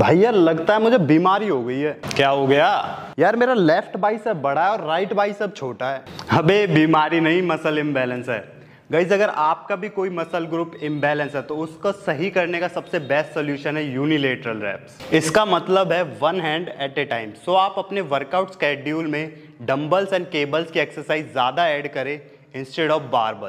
भैया लगता है मुझे बीमारी हो गई है क्या हो गया यार मेरा लेफ्ट सब बड़ा है और राइट सब छोटा है अबे बीमारी नहीं मसल इम्बेलेंस है गाइज अगर आपका भी कोई मसल ग्रुप इम्बेलेंस है तो उसको सही करने का सबसे बेस्ट सोल्यूशन है यूनिलेटरल रैप्स इसका मतलब है one hand at a time so आप अपने वर्कआउट स्केड्यूल में डम्बल्स एंड केबल्स की एक्सरसाइज ज़्यादा ऐड करें इंस्टेड ऑफ बारबल